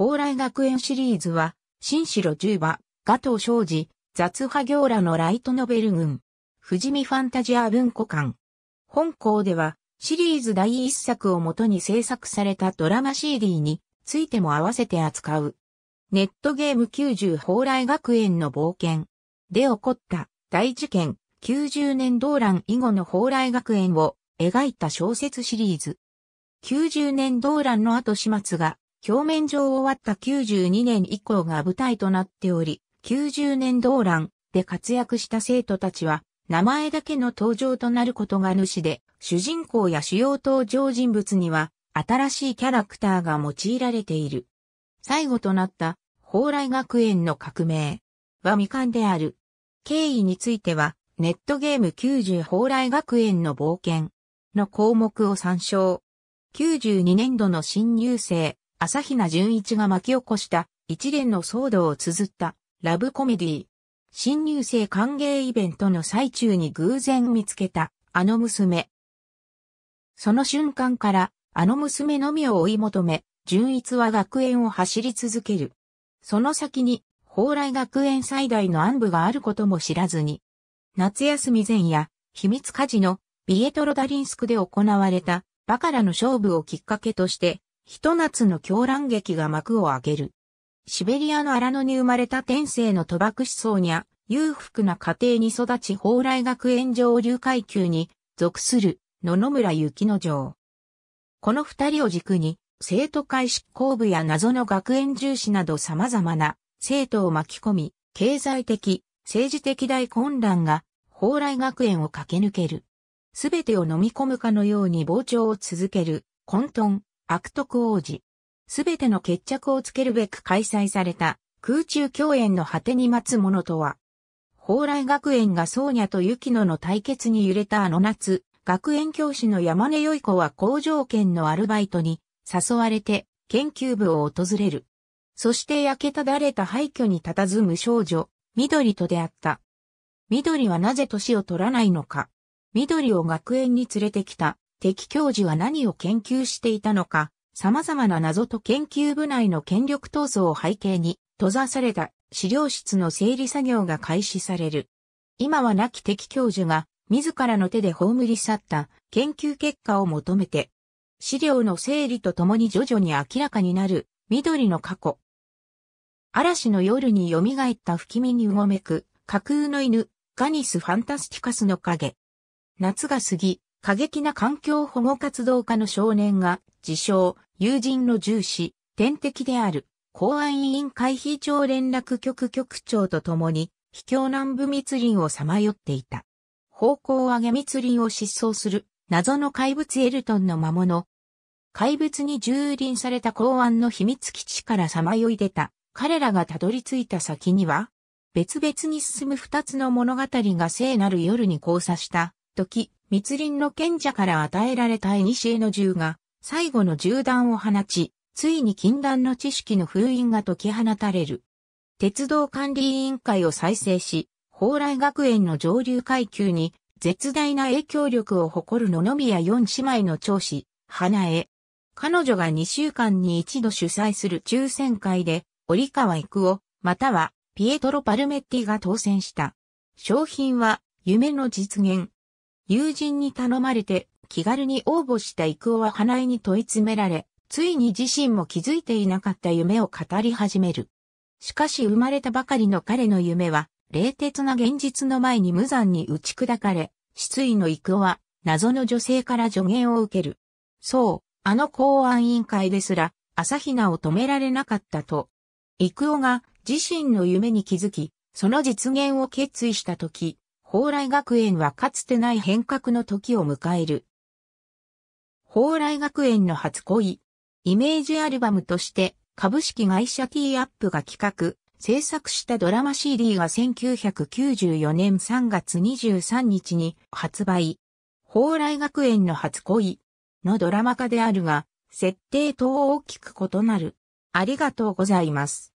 蓬莱学園シリーズは、新城十馬、ガトー商事、雑波行らのライトノベル群、富士見ファンタジア文庫館。本校では、シリーズ第一作をもとに制作されたドラマ CD についても合わせて扱う。ネットゲーム90蓬莱学園の冒険。で起こった大事件90年動乱以後の蓬莱学園を描いた小説シリーズ。90年動乱の後始末が表面上終わった92年以降が舞台となっており、90年動乱で活躍した生徒たちは、名前だけの登場となることが主で、主人公や主要登場人物には、新しいキャラクターが用いられている。最後となった、宝来学園の革命は未完である。経緯については、ネットゲーム90宝来学園の冒険の項目を参照。92年度の新入生、朝比奈純一が巻き起こした一連の騒動を綴ったラブコメディ新入生歓迎イベントの最中に偶然見つけたあの娘。その瞬間からあの娘のみを追い求め、純一は学園を走り続ける。その先に、蓬莱学園最大の暗部があることも知らずに、夏休み前夜、秘密火事のビエトロダリンスクで行われたバカラの勝負をきっかけとして、一夏の狂乱劇が幕を開ける。シベリアの荒野に生まれた天性の賭博思想にゃ、裕福な家庭に育ち蓬莱学園上流階級に属する野々村幸之丞。この二人を軸に、生徒会執行部や謎の学園重視など様々な生徒を巻き込み、経済的、政治的大混乱が蓬莱学園を駆け抜ける。すべてを飲み込むかのように膨張を続ける混沌、悪徳王子。すべての決着をつけるべく開催された空中共演の果てに待つものとは。蓬莱学園がソーニャと雪野の対決に揺れたあの夏、学園教師の山根よい子は工場圏のアルバイトに誘われて研究部を訪れる。そして焼けただれた廃墟に佇む少女、緑と出会った。緑はなぜ年を取らないのか。緑を学園に連れてきた敵教授は何を研究していたのか、様々な謎と研究部内の権力闘争を背景に閉ざされた資料室の整理作業が開始される。今は亡き敵教授が自らの手で葬り去った研究結果を求めて、資料の整理とともに徐々に明らかになる緑の過去。嵐の夜に蘇った不気味にうごめく架空の犬ガニス・ファンタスティカスの影。夏が過ぎ、過激な環境保護活動家の少年が、自称、友人の重視、天敵である、公安委員会非常連絡局局長と共に、秘境南部密林をさまよっていた。方向上げ密林を失踪する、謎の怪物エルトンの魔物。怪物に蹂躙された公安の秘密基地からさまよい出た。彼らがたどり着いた先には、別々に進む二つの物語が聖なる夜に交差した、時、密林の賢者から与えられた古の銃が、最後の銃弾を放ち、ついに禁断の知識の封印が解き放たれる。鉄道管理委員会を再生し、蓬莱学園の上流階級に絶大な影響力を誇る野々宮四姉妹の長子、花江。彼女が2週間に一度主催する抽選会で、折川育夫、またはピエトロ・パルメッティが当選した。商品は、夢の実現、友人に頼まれて気軽に応募した育夫は花井に問い詰められ、ついに自身も気づいていなかった夢を語り始める。しかし生まれたばかりの彼の夢は、冷徹な現実の前に無残に打ち砕かれ、失意の育夫は、謎の女性から助言を受ける。そう、あの公安委員会ですら、朝比奈を止められなかったと。育夫が自身の夢に気づき、その実現を決意した時、蓬莱学園はかつてない変革の時を迎える。蓬莱学園の初恋。イメージアルバムとして株式会社ティーアップが企画、制作したドラマ CD が1994年3月23日に発売。蓬莱学園の初恋のドラマ化であるが、設定と大きく異なる。ありがとうございます。